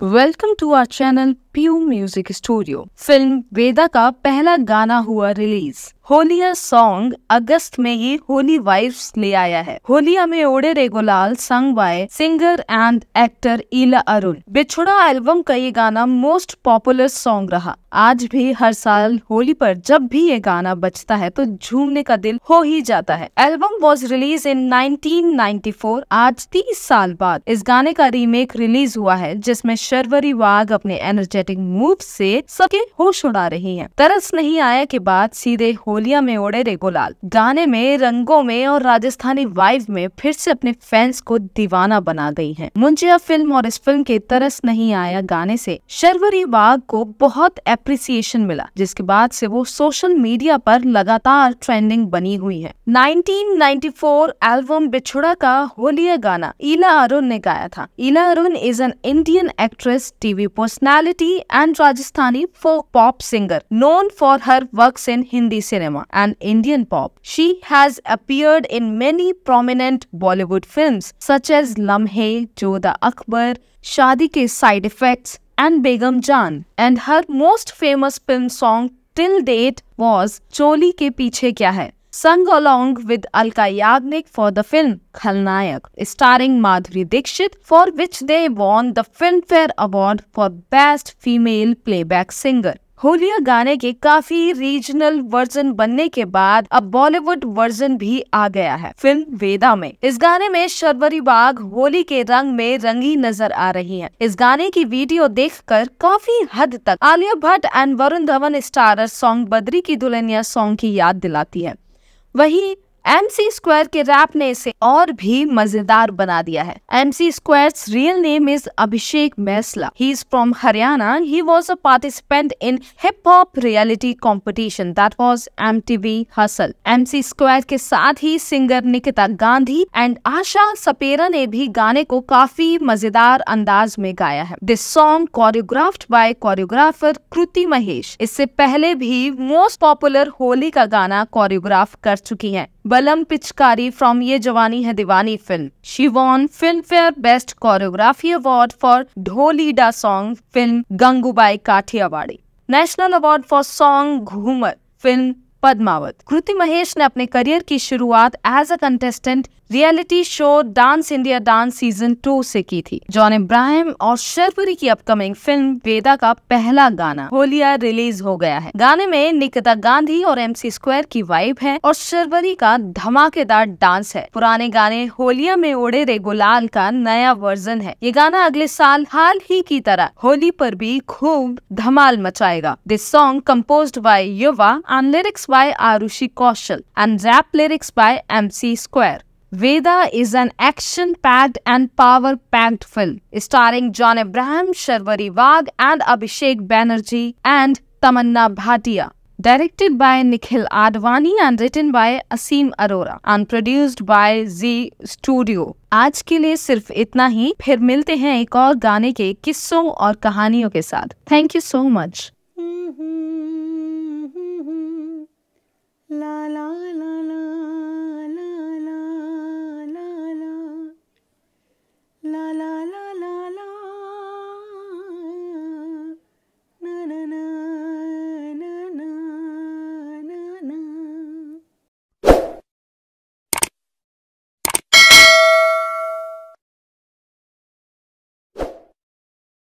Welcome to our channel P U music studio film Veda का पहला गाना हुआ रिलीज होलिया सॉन्ग अगस्त में ही होली वाइफ ले आया है होलिया में ओडे रेगोलाल sung by singer and actor इला अरुण बिछुड़ा एल्बम का ये गाना मोस्ट पॉपुलर सॉन्ग रहा आज भी हर साल होली पर जब भी ये गाना बजता है तो झूमने का दिल हो ही जाता है एल्बम वॉज रिलीज इन 1994 आज तीस साल बाद इस गाने का रीमेक रिलीज हुआ है जिसमे शर्वरी वाघ अपने एनर्जेटिक एक्रोबेटिक मूव से सबके होश उड़ा रही हैं। तरस नहीं आया के बाद सीधे होलिया में ओढ़े रेगोलाल गाने में रंगों में और राजस्थानी वाइव में फिर से अपने फैंस को दीवाना बना गई है मुंजिया फिल्म और इस फिल्म के तरस नहीं आया गाने से शर्वरी बाग को बहुत अप्रिसिएशन मिला जिसके बाद से वो सोशल मीडिया पर लगातार ट्रेंडिंग बनी हुई है 1994 एल्बम बिछुड़ा का होलिया गाना इला अरुण ने गाया था Ila Arun is an Indian actress TV personality and Rajasthani folk pop singer known for her works in Hindi cinema and Indian pop. She has appeared in many prominent Bollywood films such as Lamhe, Jodha Akbar, Shadi Ke Side Effects and Begum Jan and her most famous film song till date was Choli Ke Piche Kya Hai sung along with Alka Yagnik for the film Khalnayak, starring Madhuri Dixit, for which they won the Filmfare Award for Best Female Playback Singer. होलिया गाने के काफी regional version बनने के बाद अब Bollywood version भी आ गया है फिल्म वेदा में इस गाने में शर्वरी बाग होली के रंग में रंगी नजर आ रही हैं। इस गाने की वीडियो देखकर काफी हद तक Alia Bhatt and Varun Dhawan starrer song Badri की दुल्हनिया सॉन्ग की याद दिलाती है वही एम सी स्क्वायर के रैप ने इसे और भी मजेदार बना दिया है M C square real name is Abhishek Maisla he is from Haryana he was a participant in hip hop reality competition that was M T V hustle M C square के साथ ही सिंगर निकिता गांधी एंड आशा सपेरा ने भी गाने को काफी मजेदार अंदाज में गाया है this song choreographed by choreographer Kriti Mahesh इससे पहले भी मोस्ट पॉपुलर होली का गाना कोरियोग्राफ कर चुकी है बलम पिचकारी from Yeh Jawaani Hai Deewani film she won Filmfare best choreography award for Dholida song film Gangubai Kathiawadi national award for song Ghoomar film Padmaavat Kriti Mahesh ने अपने करियर की शुरुआत as a contestant reality show Dance India Dance season two से की थी जॉन इब्राहिम और शर्वरी की अपकमिंग फिल्म वेदा का पहला गाना होलिया रिलीज हो गया है गाने में निकिता गांधी और एमसी स्क्वायर की वाइब है और शर्वरी का धमाकेदार डांस है पुराने गाने होलिया में उड़े रे गुलाल का नया वर्जन है ये गाना अगले साल हाल ही की तरह होली पर भी खूब धमाल मचाएगा this song compose by Yuva and lyrics by Aarushi Kaushal and rap lyrics by M C square Veda is an action packed and power packed film starring John Abraham, Sharvari Wagh, and Abhishek Banerjee and Tamanna Bhatia. Directed by Nikhil Advani and written by Aseem Arora and produced by Z Studio. आज के लिए सिर्फ इतना ही फिर मिलते हैं एक और गाने के किस्सों और कहानियों के साथ थैंक यू सो मच ला ला